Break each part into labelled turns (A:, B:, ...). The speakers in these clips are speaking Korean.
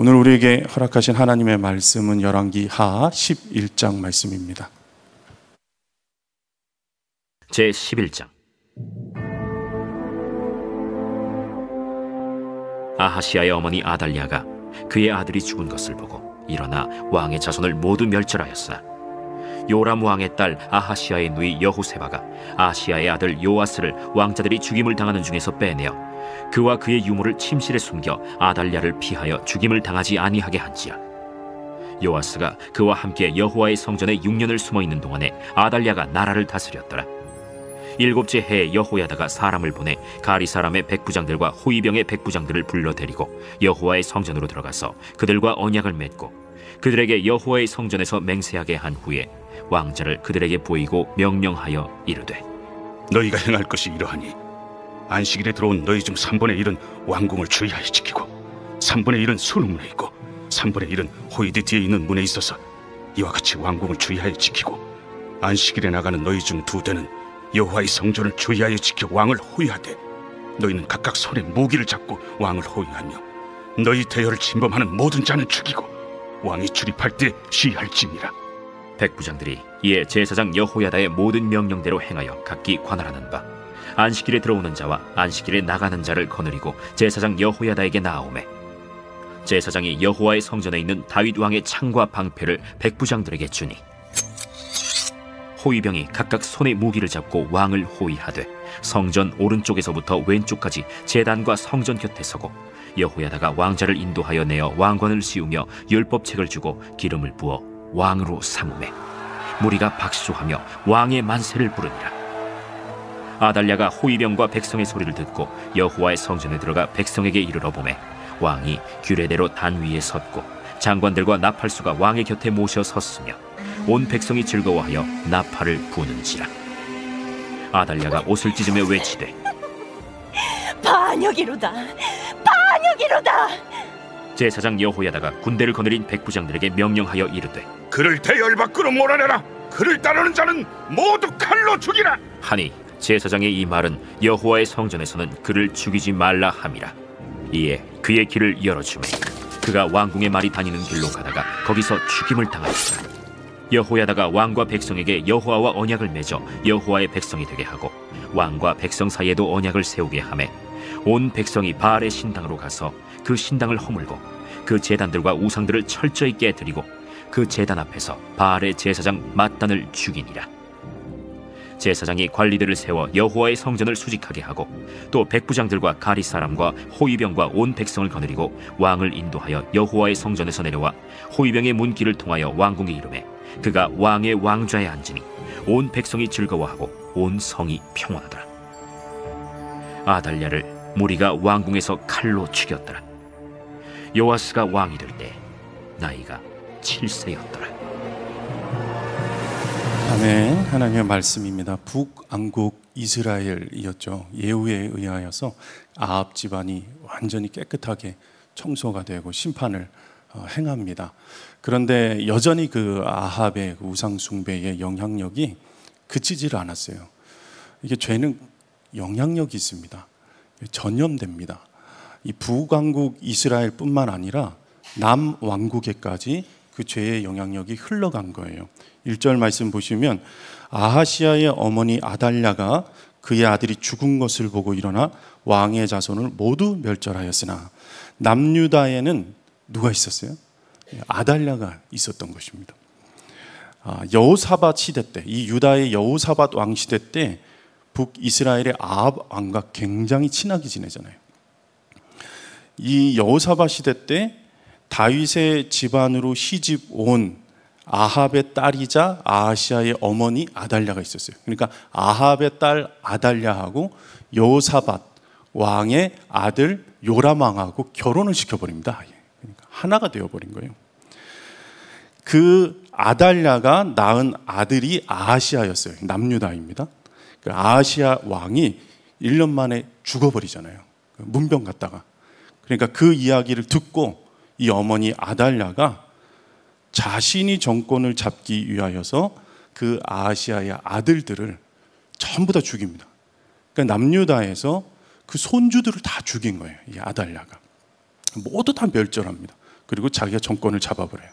A: 오늘 우리에게 허락하신 하나님의 말씀은 열왕기 하 11장 말씀입니다.
B: 제 11장 아하시아의 어머니 아달리아가 그의 아들이 죽은 것을 보고 일어나 왕의 자손을 모두 멸절하였으나 요람 왕의 딸 아하시아의 누이 여호세바가 아시아의 아들 요아스를 왕자들이 죽임을 당하는 중에서 빼내어 그와 그의 유모를 침실에 숨겨 아달랴를 피하여 죽임을 당하지 아니하게 한지야 요아스가 그와 함께 여호와의 성전에 6년을 숨어 있는 동안에 아달랴가 나라를 다스렸더라. 일곱째 해에 여호야다가 사람을 보내 가리 사람의 백부장들과 호위병의 백부장들을 불러 데리고 여호와의 성전으로 들어가서 그들과 언약을 맺고 그들에게 여호와의 성전에서 맹세하게 한 후에 왕자를 그들에게 보이고 명령하여 이르되 너희가 행할 것이 이러하니 안식일에 들어온 너희 중 3분의 1은 왕궁을 주의하여 지키고 3분의 1은 수능문에 있고 3분의 1은 호이드 뒤에 있는 문에 있어서 이와 같이 왕궁을 주의하여 지키고 안식일에 나가는 너희 중 두 대는 여호와의 성전을 주의하여 지켜 왕을 호위하되 너희는 각각 손에 무기를 잡고 왕을 호위하며 너희 대열을 침범하는 모든 자는 죽이고 왕이 출입할 때 시할지니라 백부장들이 이에 제사장 여호야다의 모든 명령대로 행하여 각기 관할하는 바 안식일에 들어오는 자와 안식일에 나가는 자를 거느리고 제사장 여호야다에게 나아오매 제사장이 여호와의 성전에 있는 다윗 왕의 창과 방패를 백부장들에게 주니 호위병이 각각 손에 무기를 잡고 왕을 호위하되 성전 오른쪽에서부터 왼쪽까지 제단과 성전 곁에 서고 여호야다가 왕자를 인도하여 내어 왕관을 씌우며 율법책을 주고 기름을 부어 왕으로 삼음해 무리가 박수하며 왕의 만세를 부르니라. 아달랴가 호위병과 백성의 소리를 듣고 여호와의 성전에 들어가 백성에게 이르러 보매 왕이 규례대로 단 위에 섰고 장관들과 나팔수가 왕의 곁에 모셔 섰으며 온 백성이 즐거워하여 나팔을 부는지라 아달랴가 옷을 찢으며 외치되 반역이로다 반역이로다 제사장 여호야다가 군대를 거느린 백부장들에게 명령하여 이르되 그를 대열 밖으로 몰아내라 그를 따르는 자는 모두 칼로 죽이라 하니 제사장의 이 말은 여호와의 성전에서는 그를 죽이지 말라 함이라 이에 그의 길을 열어주매 그가 왕궁의 말이 다니는 길로 가다가 거기서 죽임을 당하였다 여호야다가 왕과 백성에게 여호와와 언약을 맺어 여호와의 백성이 되게 하고 왕과 백성 사이에도 언약을 세우게 하매 온 백성이 바알의 신당으로 가서 그 신당을 허물고 그 재단들과 우상들을 철저히 깨뜨리고 그 재단 앞에서 바알의 제사장 마단을 죽이니라. 제사장이 관리들을 세워 여호와의 성전을 수직하게 하고 또 백부장들과 가리 사람과 호위병과 온 백성을 거느리고 왕을 인도하여 여호와의 성전에서 내려와 호위병의 문길을 통하여 왕궁에 이름해 그가 왕의 왕좌에 앉으니 온 백성이 즐거워하고 온 성이 평온하더라 아달랴를 무리가 왕궁에서 칼로 죽였더라 요아스가 왕이 될 때 나이가 7세였더라.
A: 아멘. 네, 하나님의 말씀입니다. 북왕국 이스라엘이었죠. 예후에 의하여서 아합 집안이 완전히 깨끗하게 청소가 되고 심판을 어, 행합니다. 그런데 여전히 그 아합의 그 우상 숭배의 영향력이 그치질 않았어요. 이게 죄는 영향력이 있습니다. 전염됩니다. 이 북왕국 이스라엘뿐만 아니라 남왕국에까지 그 죄의 영향력이 흘러간 거예요. 1절 말씀 보시면 아하시아의 어머니 아달랴가 그의 아들이 죽은 것을 보고 일어나 왕의 자손을 모두 멸절하였으나 남유다에는 누가 있었어요? 아달랴가 있었던 것입니다. 아, 여호사밧 시대 때, 이 유다의 여호사밧 왕 시대 때 북이스라엘의 아합 왕과 굉장히 친하게 지내잖아요. 이 여호사밧 시대 때 다윗의 집안으로 시집 온 아합의 딸이자 아시아의 어머니 아달랴가 있었어요. 그러니까 아합의 딸 아달랴하고 여호사밧 왕의 아들 요람 왕하고 결혼을 시켜버립니다. 예. 그러니까 하나가 되어버린 거예요. 그 아달랴가 낳은 아들이 아시아였어요. 남유다입니다. 그 아시아 왕이 1년 만에 죽어버리잖아요. 그 문병 갔다가 그러니까 그 이야기를 듣고 이 어머니 아달랴가 자신이 정권을 잡기 위하여서 그 아시아의 아들들을 전부 다 죽입니다. 그러니까 남유다에서 그 손주들을 다 죽인 거예요. 이 아달랴가 모두 다 멸절합니다. 그리고 자기가 정권을 잡아버려요.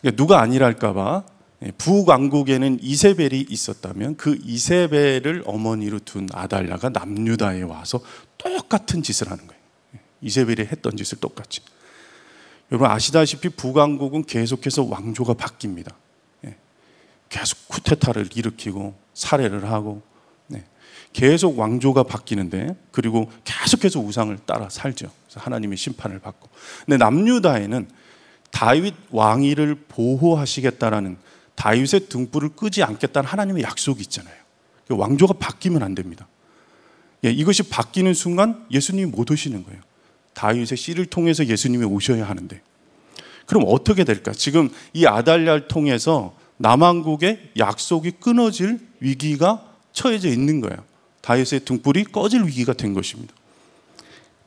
A: 그러니까 누가 아니랄까봐 예, 북왕국에는 이세벨이 있었다면 그 이세벨을 어머니로 둔 아달랴가 남유다에 와서 똑같은 짓을 하는 거예요. 이세벨이 했던 짓을 똑같이. 여러분 아시다시피 북왕국은 계속해서 왕조가 바뀝니다. 예. 계속 쿠데타를 일으키고 살해를 하고 네. 계속 왕조가 바뀌는데 그리고 계속해서 우상을 따라 살죠. 그래서 하나님이 심판을 받고. 근데 남유다에는 다윗 왕위를 보호하시겠다라는 다윗의 등불을 끄지 않겠다는 하나님의 약속이 있잖아요. 왕조가 바뀌면 안 됩니다. 예, 이것이 바뀌는 순간 예수님이 못 오시는 거예요. 다윗의 씨를 통해서 예수님이 오셔야 하는데 그럼 어떻게 될까? 지금 이 아달랴를 통해서 남한국의 약속이 끊어질 위기가 처해져 있는 거예요. 다윗의 등불이 꺼질 위기가 된 것입니다.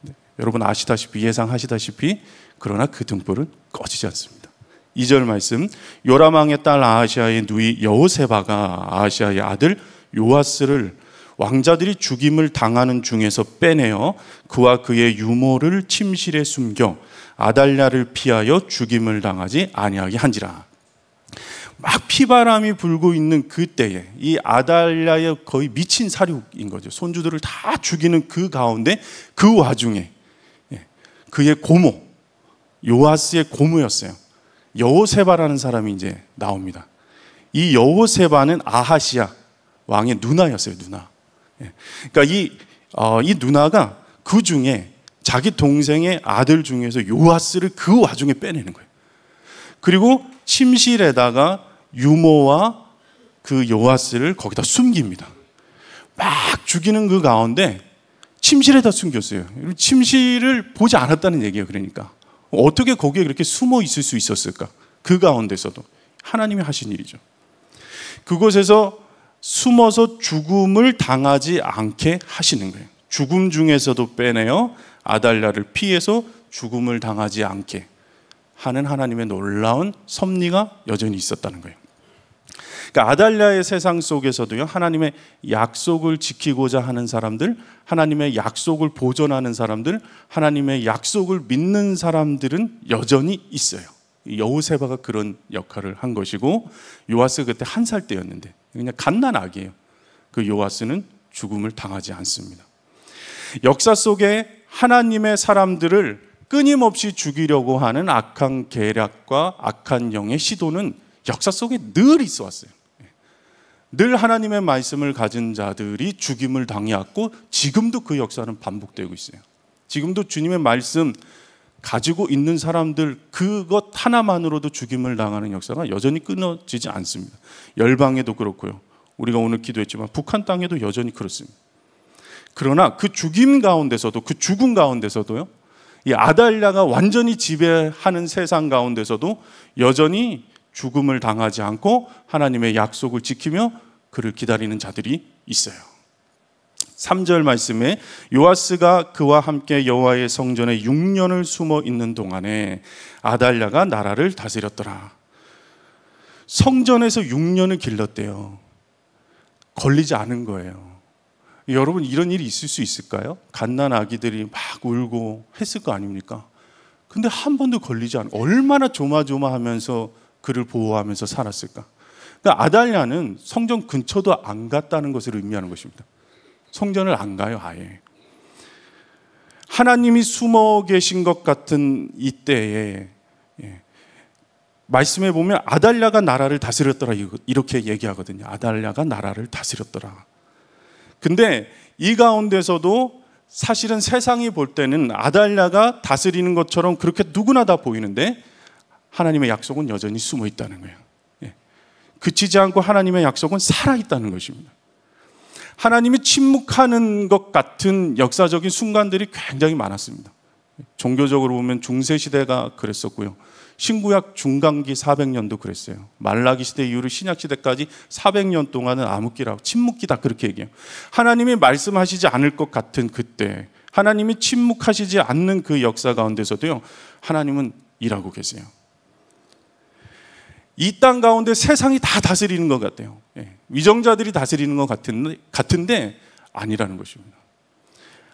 A: 네, 여러분 아시다시피 예상하시다시피 그러나 그 등불은 꺼지지 않습니다. 2절 말씀 요라망의 딸 아하시아의 누이 여호세바가 아하시아의 아들 요아스를 왕자들이 죽임을 당하는 중에서 빼내어 그와 그의 유모를 침실에 숨겨 아달랴를 피하여 죽임을 당하지 아니하게 한지라. 막 피바람이 불고 있는 그때에 이 아달랴의 거의 미친 사륙인 거죠. 손주들을 다 죽이는 그 가운데 그 와중에 예, 그의 고모 요아스의 고모였어요. 여호세바라는 사람이 이제 나옵니다. 이 여호세바는 아하시아 왕의 누나였어요, 누나. 예. 그러니까 이, 어, 이 누나가 그 중에 자기 동생의 아들 중에서 요아스를 그 와중에 빼내는 거예요. 그리고 침실에다가 유모와 그 요아스를 거기다 숨깁니다. 막 죽이는 그 가운데 침실에다 숨겼어요. 침실을 보지 않았다는 얘기예요. 그러니까 어떻게 거기에 그렇게 숨어 있을 수 있었을까? 그 가운데서도 하나님이 하신 일이죠. 그곳에서 숨어서 죽음을 당하지 않게 하시는 거예요. 죽음 중에서도 빼내어 아달랴를 피해서 죽음을 당하지 않게 하는 하나님의 놀라운 섭리가 여전히 있었다는 거예요. 그러니까 아달랴의 세상 속에서도요 하나님의 약속을 지키고자 하는 사람들, 하나님의 약속을 보존하는 사람들, 하나님의 약속을 믿는 사람들은 여전히 있어요. 여우세바가 그런 역할을 한 것이고 요아스 그때 한 살 때였는데 그냥 갓난 악이에요. 그 요아스는 죽음을 당하지 않습니다. 역사 속에 하나님의 사람들을 끊임없이 죽이려고 하는 악한 계략과 악한 영의 시도는 역사 속에 늘 있어 왔어요. 늘 하나님의 말씀을 가진 자들이 죽임을 당해왔고 지금도 그 역사는 반복되고 있어요. 지금도 주님의 말씀 가지고 있는 사람들 그것 하나만으로도 죽임을 당하는 역사가 여전히 끊어지지 않습니다. 열방에도 그렇고요. 우리가 오늘 기도했지만 북한 땅에도 여전히 그렇습니다. 그러나 그 죽임 가운데서도 그 죽음 가운데서도요. 이 아달랴가 완전히 지배하는 세상 가운데서도 여전히 죽음을 당하지 않고 하나님의 약속을 지키며 그를 기다리는 자들이 있어요. 3절 말씀에 요아스가 그와 함께 여호와의 성전에 6년을 숨어 있는 동안에 아달랴가 나라를 다스렸더라. 성전에서 6년을 길렀대요. 걸리지 않은 거예요. 여러분 이런 일이 있을 수 있을까요? 갓난 아기들이 막 울고 했을 거 아닙니까? 근데 한 번도 걸리지 않. 얼마나 조마조마하면서 그를 보호하면서 살았을까? 그러니까 아달랴는 성전 근처도 안 갔다는 것을 의미하는 것입니다. 성전을 안 가요, 아예. 하나님이 숨어 계신 것 같은 이때에 예, 말씀에 보면 아달랴가 나라를 다스렸더라 이렇게 얘기하거든요. 아달랴가 나라를 다스렸더라. 근데 이 가운데서도 사실은 세상이 볼 때는 아달랴가 다스리는 것처럼 그렇게 누구나 다 보이는데 하나님의 약속은 여전히 숨어 있다는 거예요. 예. 그치지 않고 하나님의 약속은 살아 있다는 것입니다. 하나님이 침묵하는 것 같은 역사적인 순간들이 굉장히 많았습니다. 종교적으로 보면 중세 시대가 그랬었고요. 신구약 중간기 400년도 그랬어요. 말라기 시대 이후로 신약 시대까지 400년 동안은 암흑기라고 침묵기다 그렇게 얘기해요. 하나님이 말씀하시지 않을 것 같은 그때 하나님이 침묵하시지 않는 그 역사 가운데서도요. 하나님은 일하고 계세요. 이땅 가운데 세상이 다 다스리는 것 같아요. 예. 위정자들이 다스리는 것 같은데, 같은데 아니라는 것입니다.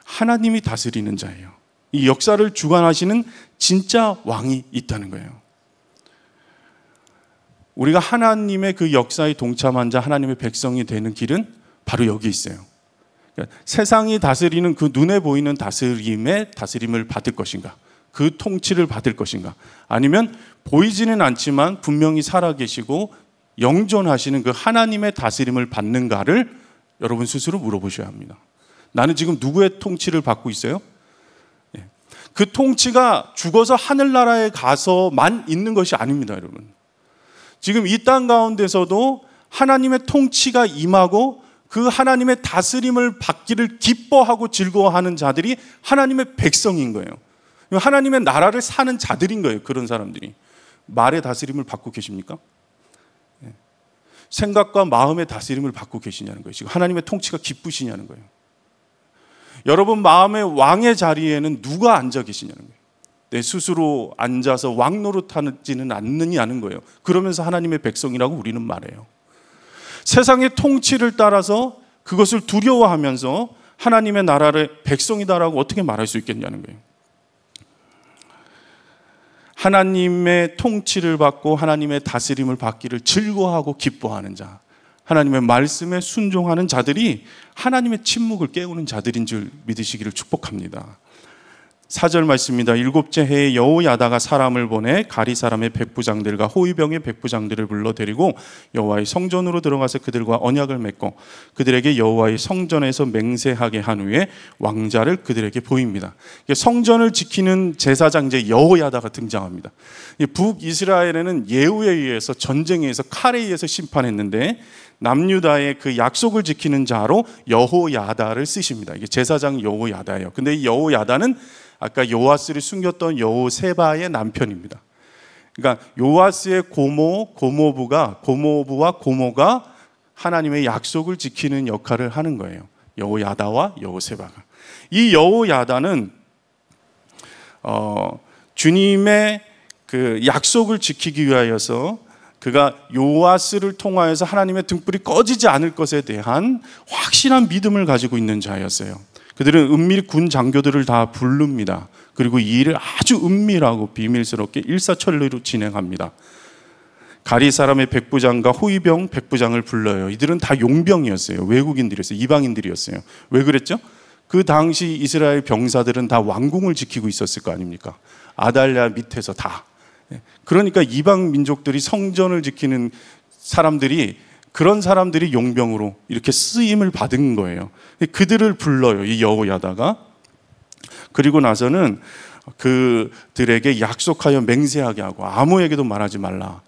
A: 하나님이 다스리는 자예요. 이 역사를 주관하시는 진짜 왕이 있다는 거예요. 우리가 하나님의 그 역사에 동참한 자, 하나님의 백성이 되는 길은 바로 여기 있어요. 그러니까 세상이 다스리는 그 눈에 보이는 다스림의 다스림을 받을 것인가? 그 통치를 받을 것인가? 아니면 보이지는 않지만 분명히 살아계시고 영존하시는 그 하나님의 다스림을 받는가를 여러분 스스로 물어보셔야 합니다. 나는 지금 누구의 통치를 받고 있어요? 예. 그 통치가 죽어서 하늘나라에 가서만 있는 것이 아닙니다, 여러분. 지금 이 땅 가운데서도 하나님의 통치가 임하고 그 하나님의 다스림을 받기를 기뻐하고 즐거워하는 자들이 하나님의 백성인 거예요. 하나님의 나라를 사는 자들인 거예요, 그런 사람들이. 말의 다스림을 받고 계십니까? 예. 생각과 마음의 다스림을 받고 계시냐는 거예요. 지금 하나님의 통치가 기쁘시냐는 거예요. 여러분 마음의 왕의 자리에는 누가 앉아 계시냐는 거예요. 내 스스로 앉아서 왕노릇하지는 않느냐는 거예요. 그러면서 하나님의 백성이라고 우리는 말해요. 세상의 통치를 따라서 그것을 두려워하면서 하나님의 나라를 백성이다라고 어떻게 말할 수 있겠냐는 거예요. 하나님의 통치를 받고 하나님의 다스림을 받기를 즐거워하고 기뻐하는 자, 하나님의 말씀에 순종하는 자들이 하나님의 침묵을 깨우는 자들인 줄 믿으시기를 축복합니다. 4절 말씀입니다. 일곱째 해에 여호야다가 사람을 보내 가리 사람의 백부장들과 호위병의 백부장들을 불러 데리고 여호와의 성전으로 들어가서 그들과 언약을 맺고 그들에게 여호와의 성전에서 맹세하게 한 후에 왕자를 그들에게 보입니다. 성전을 지키는 제사장제 여호야다가 등장합니다. 북이스라엘에는 예우에 의해서 전쟁에 의해서 칼에 의해서 심판했는데 남유다의 그 약속을 지키는 자로 여호야다를 쓰십니다. 이게 제사장 여호야다예요. 근데 이 여호야다는 아까 요아스를 숨겼던 여호세바의 남편입니다. 그러니까 요아스의 고모, 고모부가 고모부와 고모가 하나님의 약속을 지키는 역할을 하는 거예요. 여호야다와 여호세바가. 이 여호야다는 어, 주님의 그 약속을 지키기 위하여서 그가 요아스를 통하여서 하나님의 등불이 꺼지지 않을 것에 대한 확실한 믿음을 가지고 있는 자였어요. 그들은 은밀 군 장교들을 다 부릅니다. 그리고 이 일을 아주 은밀하고 비밀스럽게 일사천리로 진행합니다. 가리 사람의 백부장과 호위병 백부장을 불러요. 이들은 다 용병이었어요. 외국인들이었어요. 이방인들이었어요. 왜 그랬죠? 그 당시 이스라엘 병사들은 다 왕궁을 지키고 있었을 거 아닙니까? 아달랴 밑에서 다. 예. 그러니까 이방 민족들이 성전을 지키는 사람들이 그런 사람들이 용병으로 이렇게 쓰임을 받은 거예요. 그들을 불러요. 이 여호야다가 그리고 나서는 그들에게 약속하여 맹세하게 하고 아무에게도 말하지 말라.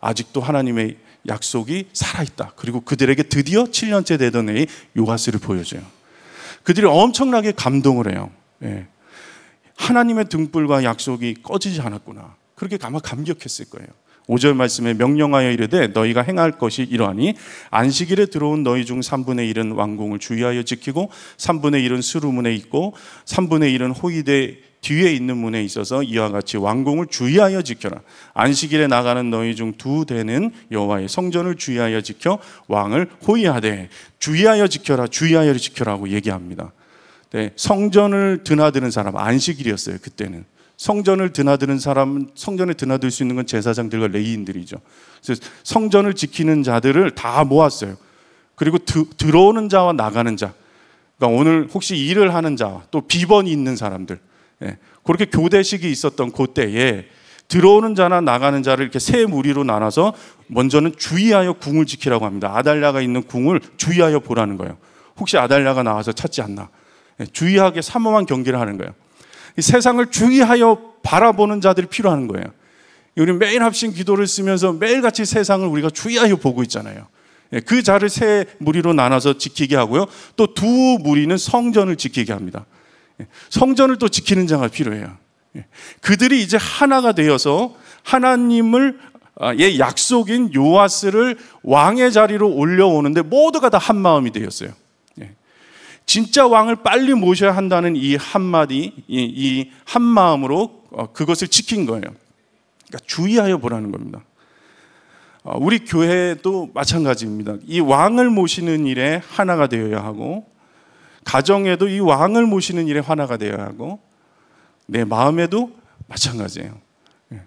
A: 아직도 하나님의 약속이 살아있다. 그리고 그들에게 드디어 7년째 되던 애의 요가스를 보여줘요. 그들이 엄청나게 감동을 해요. 예. 하나님의 등불과 약속이 꺼지지 않았구나. 그렇게 아마 감격했을 거예요. 5절 말씀에 명령하여 이르되 너희가 행할 것이 이러하니 안식일에 들어온 너희 중 3분의 1은 왕궁을 주의하여 지키고 3분의 1은 수루문에 있고 3분의 1은 호위대 뒤에 있는 문에 있어서 이와 같이 왕궁을 주의하여 지켜라. 안식일에 나가는 너희 중 두 대는 여호와의 성전을 주의하여 지켜 왕을 호위하되 주의하여 지켜라, 주의하여 지켜라고 얘기합니다. 네, 성전을 드나드는 사람 안식일이었어요 그때는. 성전을 드나드는 사람은 성전에 드나들 수 있는 건 제사장들과 레이인들이죠. 그래서 성전을 지키는 자들을 다 모았어요. 그리고 드, 들어오는 자와 나가는 자. 그러니까 오늘 혹시 일을 하는 자또 비번이 있는 사람들. 예. 그렇게 교대식이 있었던 그 때에 들어오는 자나 나가는 자를 이렇게 세 무리로 나눠서 먼저는 주의하여 궁을 지키라고 합니다. 아달랴가 있는 궁을 주의하여 보라는 거예요. 혹시 아달랴가 나와서 찾지 않나. 예. 주의하게 사모한 경계를 하는 거예요. 세상을 주의하여 바라보는 자들이 필요한 거예요. 우리 매일 합심 기도를 쓰면서 매일같이 세상을 우리가 주의하여 보고 있잖아요. 예, 그 자를 세 무리로 나눠서 지키게 하고요. 또 두 무리는 성전을 지키게 합니다. 예, 성전을 또 지키는 자가 필요해요. 예, 그들이 이제 하나가 되어서 하나님을 아, 예 약속인 요아스를 왕의 자리로 올려오는데 모두가 다 한 마음이 되었어요. 진짜 왕을 빨리 모셔야 한다는 이 한마디, 이, 한 마음으로 어, 그것을 지킨 거예요. 그러니까 주의하여 보라는 겁니다. 어, 우리 교회도 마찬가지입니다. 이 왕을 모시는 일에 하나가 되어야 하고, 가정에도 이 왕을 모시는 일에 하나가 되어야 하고, 내 마음에도 마찬가지예요. 예.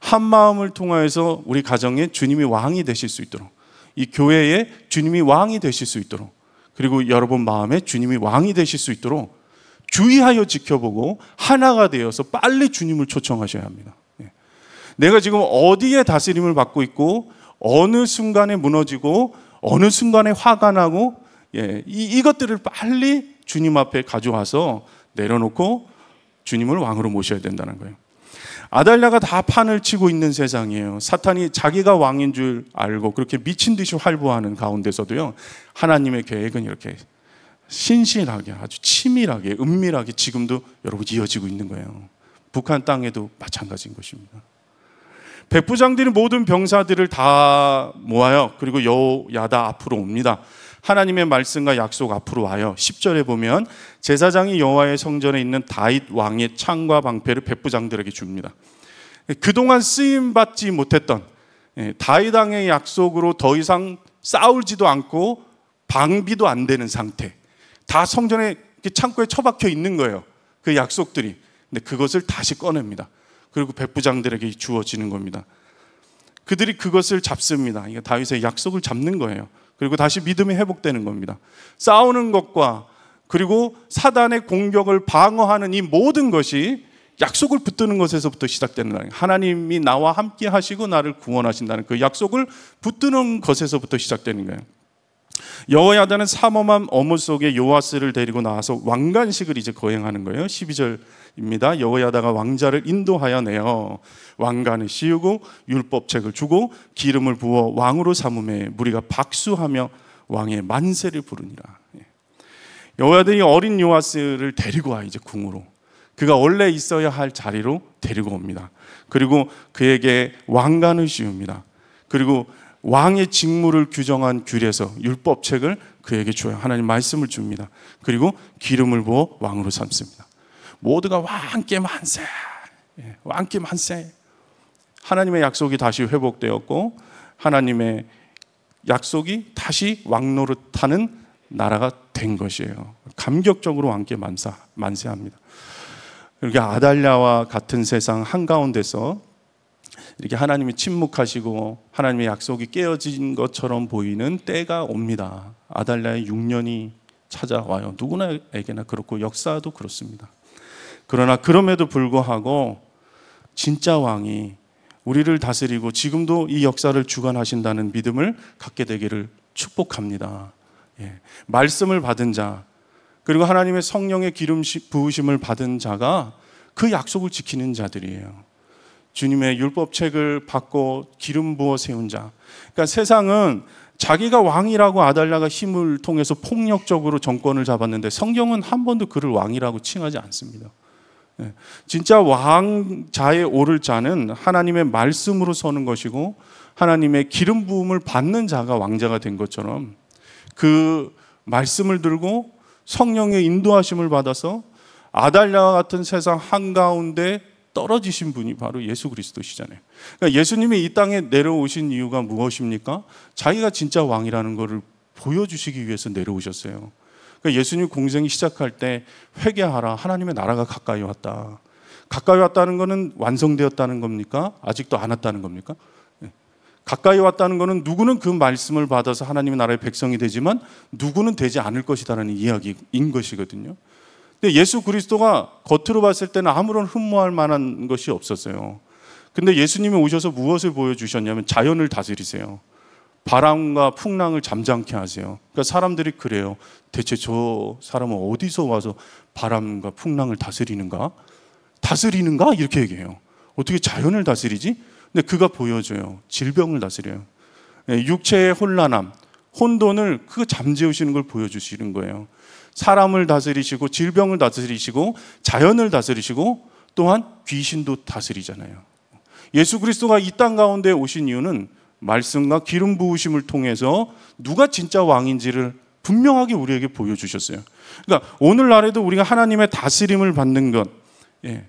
A: 한 마음을 통하여서 우리 가정에 주님이 왕이 되실 수 있도록, 이 교회에 주님이 왕이 되실 수 있도록, 그리고 여러분 마음에 주님이 왕이 되실 수 있도록 주의하여 지켜보고 하나가 되어서 빨리 주님을 초청하셔야 합니다. 예. 내가 지금 어디에 다스림을 받고 있고 어느 순간에 무너지고 어느 순간에 화가 나고 예, 이, 이것들을 빨리 주님 앞에 가져와서 내려놓고 주님을 왕으로 모셔야 된다는 거예요. 아달랴가 다 판을 치고 있는 세상이에요. 사탄이 자기가 왕인 줄 알고 그렇게 미친 듯이 활보하는 가운데서도요. 하나님의 계획은 이렇게 신실하게 아주 치밀하게 은밀하게 지금도 여러분 이어지고 있는 거예요. 북한 땅에도 마찬가지인 것입니다. 백부장들이 모든 병사들을 다 모아요. 그리고 여야다 앞으로 옵니다. 하나님의 말씀과 약속 앞으로 와요. 10절에 보면 제사장이 여호와의 성전에 있는 다윗 왕의 창과 방패를 백부장들에게 줍니다. 그동안 쓰임 받지 못했던 예, 다윗 왕의 약속으로 더 이상 싸울지도 않고 방비도 안 되는 상태. 다 성전에 창고에 처박혀 있는 거예요. 그 약속들이. 근데 그것을 다시 꺼냅니다. 그리고 백부장들에게 주어지는 겁니다. 그들이 그것을 잡습니다. 이게 다윗의 약속을 잡는 거예요. 그리고 다시 믿음이 회복되는 겁니다. 싸우는 것과 그리고 사단의 공격을 방어하는 이 모든 것이 약속을 붙드는 것에서부터 시작되는 거예요. 하나님이 나와 함께 하시고 나를 구원하신다는 그 약속을 붙드는 것에서부터 시작되는 거예요. 여호야다는 삼엄한 어물 속에 요아스를 데리고 나와서 왕관식을 이제 거행하는 거예요. 12절 입니다. 여호야다가 왕자를 인도하여내어 왕관을 씌우고 율법책을 주고 기름을 부어 왕으로 삼음에 무리가 박수하며 왕의 만세를 부르니라. 예. 여호야다이 어린 요아스를 데리고 와 이제 궁으로 그가 원래 있어야 할 자리로 데리고 옵니다. 그리고 그에게 왕관을 씌웁니다. 그리고 왕의 직무를 규정한 규례서 율법책을 그에게 줘요. 하나님 말씀을 줍니다. 그리고 기름을 부어 왕으로 삼습니다. 모두가 왕께 만세. 예, 왕께 만세. 하나님의 약속이 다시 회복되었고 하나님의 약속이 다시 왕노릇하는 나라가 된 것이에요. 감격적으로 왕께 만사, 만세합니다. 이렇게 그러니까 아달랴와 같은 세상 한가운데서 이렇게 하나님이 침묵하시고 하나님의 약속이 깨어진 것처럼 보이는 때가 옵니다. 아달랴의 6년이 찾아와요. 누구나에게나 그렇고 역사도 그렇습니다. 그러나 그럼에도 불구하고 진짜 왕이 우리를 다스리고 지금도 이 역사를 주관하신다는 믿음을 갖게 되기를 축복합니다. 예. 말씀을 받은 자, 그리고 하나님의 성령의 기름 부으심을 받은 자가 그 약속을 지키는 자들이에요. 주님의 율법책을 받고 기름 부어 세운 자. 그러니까 세상은 자기가 왕이라고 아달랴가 힘을 통해서 폭력적으로 정권을 잡았는데 성경은 한 번도 그를 왕이라고 칭하지 않습니다. 예. 진짜 왕자에 오를 자는 하나님의 말씀으로 서는 것이고 하나님의 기름 부음을 받는 자가 왕자가 된 것처럼 그 말씀을 들고 성령의 인도하심을 받아서 아달랴와 같은 세상 한가운데 떨어지신 분이 바로 예수 그리스도시잖아요. 그러니까 예수님이 이 땅에 내려오신 이유가 무엇입니까? 자기가 진짜 왕이라는 것을 보여주시기 위해서 내려오셨어요. 그러니까 예수님 공생이 시작할 때 회개하라. 하나님의 나라가 가까이 왔다. 가까이 왔다는 것은 완성되었다는 겁니까? 아직도 안 왔다는 겁니까? 예. 가까이 왔다는 것은 누구는 그 말씀을 받아서 하나님의 나라의 백성이 되지만 누구는 되지 않을 것이라는 이야기인 것이거든요. 근데 예수 그리스도가 겉으로 봤을 때는 아무런 흠모할 만한 것이 없었어요. 근데 예수님이 오셔서 무엇을 보여주셨냐면 자연을 다스리세요. 바람과 풍랑을 잠잠케 하세요. 그러니까 사람들이 그래요. 대체 저 사람은 어디서 와서 바람과 풍랑을 다스리는가? 다스리는가? 이렇게 얘기해요. 어떻게 자연을 다스리지? 근데 그가 보여줘요. 질병을 다스려요. 예, 육체의 혼란함, 혼돈을 그 잠재우시는 걸 보여주시는 거예요. 사람을 다스리시고 질병을 다스리시고 자연을 다스리시고 또한 귀신도 다스리잖아요. 예수 그리스도가 이 땅 가운데 오신 이유는 말씀과 기름 부으심을 통해서 누가 진짜 왕인지를 분명하게 우리에게 보여주셨어요. 그러니까 오늘날에도 우리가 하나님의 다스림을 받는 것, 예.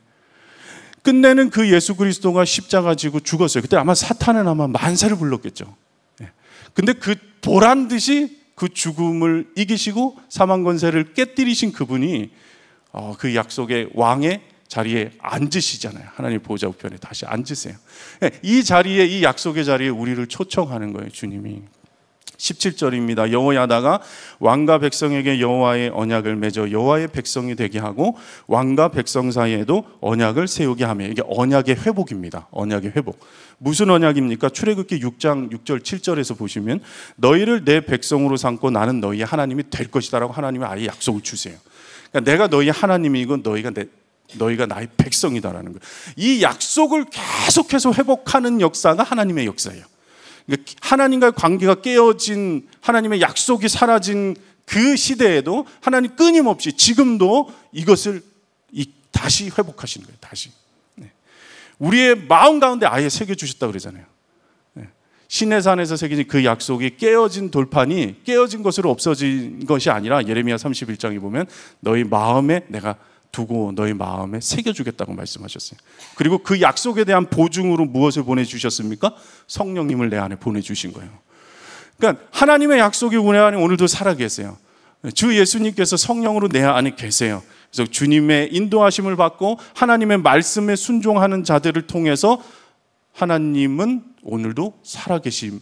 A: 끝내는 그 예수 그리스도가 십자가 지고 죽었어요. 그때 아마 사탄은 아마 만세를 불렀겠죠. 예. 근데 그 보란 듯이 그 죽음을 이기시고 사망 권세를 깨뜨리신 그분이 어, 그 약속의 왕의 자리에 앉으시잖아요. 하나님 보좌 우편에 다시 앉으세요. 예, 이 자리에 이 약속의 자리에 우리를 초청하는 거예요, 주님이. 17절입니다. 여호야다가 왕과 백성에게 여호와의 언약을 맺어 여호와의 백성이 되게 하고 왕과 백성 사이에도 언약을 세우게 하며 이게 언약의 회복입니다. 언약의 회복. 무슨 언약입니까? 출애굽기 6장 6절 7절에서 보시면 너희를 내 백성으로 삼고 나는 너희의 하나님이 될 것이다라고 하나님이 아예 약속을 주세요. 그러니까 내가 너희 하나님이고 너희가 내, 너희가 나의 백성이다라는 거. 이 약속을 계속해서 회복하는 역사가 하나님의 역사예요. 그러니까 하나님과의 관계가 깨어진 하나님의 약속이 사라진 그 시대에도 하나님 끊임없이 지금도 이것을 다시 회복하시는 거예요. 다시. 네. 우리의 마음 가운데 아예 새겨 주셨다 그러잖아요. 네. 시내산에서 새겨진 그 약속이 깨어진 돌판이 깨어진 것으로 없어진 것이 아니라 예레미야 31장에 보면 너희 마음에 내가 두고 너희 마음에 새겨주겠다고 말씀하셨어요. 그리고 그 약속에 대한 보증으로 무엇을 보내주셨습니까? 성령님을 내 안에 보내주신 거예요. 그러니까 하나님의 약속이 우리 안에 오늘도 살아계세요. 주 예수님께서 성령으로 내 안에 계세요. 그래서 주님의 인도하심을 받고 하나님의 말씀에 순종하는 자들을 통해서 하나님은 오늘도 살아계심을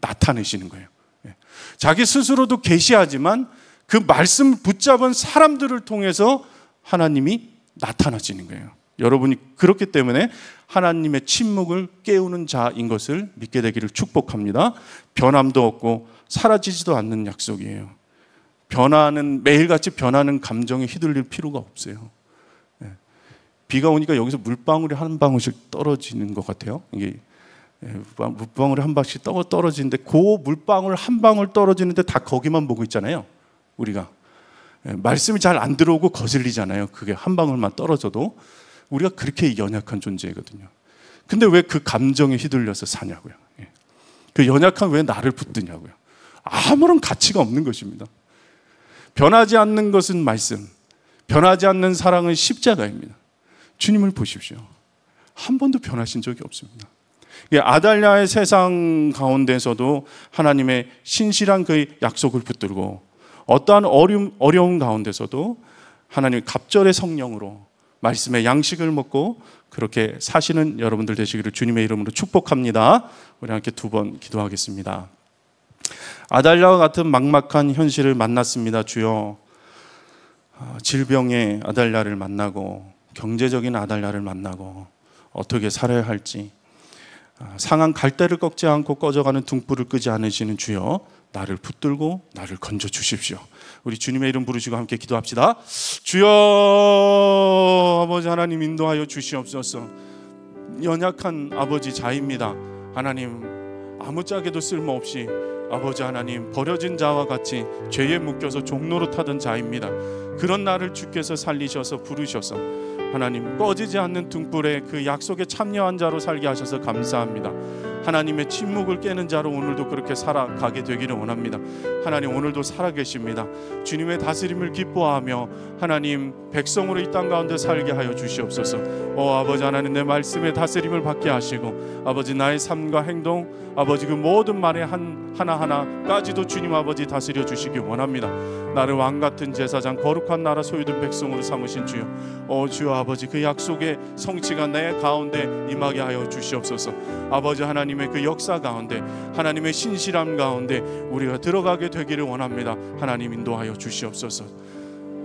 A: 나타내시는 거예요. 예. 자기 스스로도 계시하지만 그 말씀 붙잡은 사람들을 통해서 하나님이 나타나시는 거예요. 여러분이 그렇기 때문에 하나님의 침묵을 깨우는 자인 것을 믿게 되기를 축복합니다. 변함도 없고 사라지지도 않는 약속이에요. 변화는 매일같이 변하는 감정에 휘둘릴 필요가 없어요. 예. 비가 오니까 여기서 물방울이 한 방울씩 떨어지는 것 같아요. 이게 예, 물방울이 한 방씩 떨어지는데 그 물방울 한 방울 떨어지는데 다 거기만 보고 있잖아요. 우리가 예, 말씀이 잘 안 들어오고 거슬리잖아요. 그게 한 방울만 떨어져도 우리가 그렇게 연약한 존재거든요. 근데 왜 그 감정에 휘둘려서 사냐고요. 예. 그 연약한 왜 나를 붙드냐고요. 아무런 가치가 없는 것입니다. 변하지 않는 것은 말씀, 변하지 않는 사랑은 십자가입니다. 주님을 보십시오. 한 번도 변하신 적이 없습니다. 예, 아달랴의 세상 가운데서도 하나님의 신실한 그 약속을 붙들고 어떠한 어려움, 어려운 가운데서도 하나님 갑절의 성령으로 말씀의 양식을 먹고 그렇게 사시는 여러분들 되시기를 주님의 이름으로 축복합니다. 우리 함께 두 번 기도하겠습니다. 아달랴와 같은 막막한 현실을 만났습니다. 주여 어, 질병의 아달랴를 만나고 경제적인 아달랴를 만나고 어떻게 살아야 할지 아, 상한 갈대를 꺾지 않고 꺼져가는 등불을 끄지 않으시는 주여 나를 붙들고 나를 건져 주십시오. 우리 주님의 이름 부르시고 함께 기도합시다. 주여 아버지 하나님 인도하여 주시옵소서. 연약한 아버지 자입니다. 하나님 아무짝에도 쓸모없이 아버지 하나님 버려진 자와 같이 죄에 묶여서 종로로 타던 자입니다. 그런 나를 주께서 살리셔서 부르셔서 하나님 꺼지지 않는 등불에 그 약속에 참여한 자로 살게 하셔서 감사합니다. 하나님의 침묵을 깨는 자로 오늘도 그렇게 살아가게 되기를 원합니다. 하나님 오늘도 살아계십니다. 주님의 다스림을 기뻐하며 하나님 백성으로 이 땅 가운데 살게 하여 주시옵소서. 오 아버지 하나님 내 말씀의 다스림을 받게 하시고 아버지 나의 삶과 행동 아버지 그 모든 말의 한 하나하나까지도 주님 아버지 다스려 주시기 원합니다. 나를 왕 같은 제사장 거룩한 나라 소유된 백성으로 삼으신 주여. 오 주여 아버지 그 약속의 성취가 내 가운데 임하게 하여 주시옵소서. 아버지 하나님 하나님의 그 역사 가운데 하나님의 신실함 가운데 우리가 들어가게 되기를 원합니다. 하나님 인도하여 주시옵소서.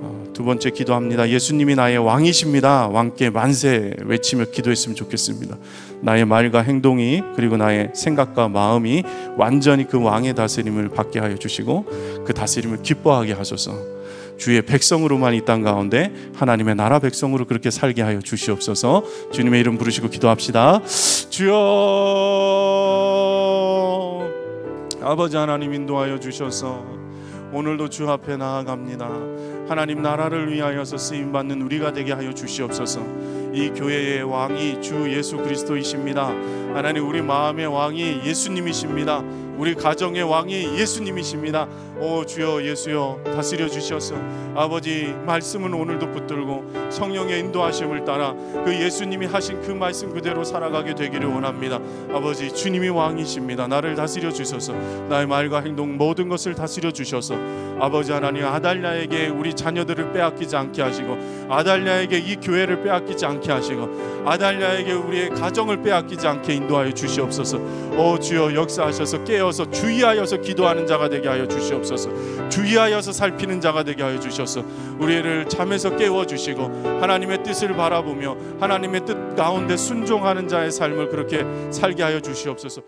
A: 어, 두 번째 기도합니다. 예수님이 나의 왕이십니다. 왕께 만세 외치며 기도했으면 좋겠습니다. 나의 말과 행동이 그리고 나의 생각과 마음이 완전히 그 왕의 다스림을 받게 하여 주시고 그 다스림을 기뻐하게 하소서. 주의 백성으로만 이땅 가운데 하나님의 나라 백성으로 그렇게 살게 하여 주시옵소서. 주님의 이름 부르시고 기도합시다. 주여 아버지 하나님 인도하여 주셔서 오늘도 주 앞에 나아갑니다. 하나님 나라를 위하여서 쓰임 받는 우리가 되게 하여 주시옵소서. 이 교회의 왕이 주 예수 그리스도이십니다. 하나님 우리 마음의 왕이 예수님이십니다. 우리 가정의 왕이 예수님이십니다. 오 주여 예수여 다스려 주셔서 아버지 말씀은 오늘도 붙들고 성령의 인도하심을 따라 그 예수님이 하신 그 말씀 그대로 살아가게 되기를 원합니다. 아버지 주님이 왕이십니다. 나를 다스려 주셔서 나의 말과 행동 모든 것을 다스려 주셔서 아버지 하나님 아달라에게 우리 자녀들을 빼앗기지 않게 하시고 아달랴에게 이 교회를 빼앗기지 않게 하시고 아달랴에게 우리의 가정을 빼앗기지 않게 인도하여 주시옵소서. 오 주여 역사하셔서 깨어서 주의하여서 기도하는 자가 되게 하여 주시옵소서. 주의하여서 살피는 자가 되게 하여 주셔서 우리를 잠에서 깨워 주시고 하나님의 뜻을 바라보며 하나님의 뜻 가운데 순종하는 자의 삶을 그렇게 살게 하여 주시옵소서.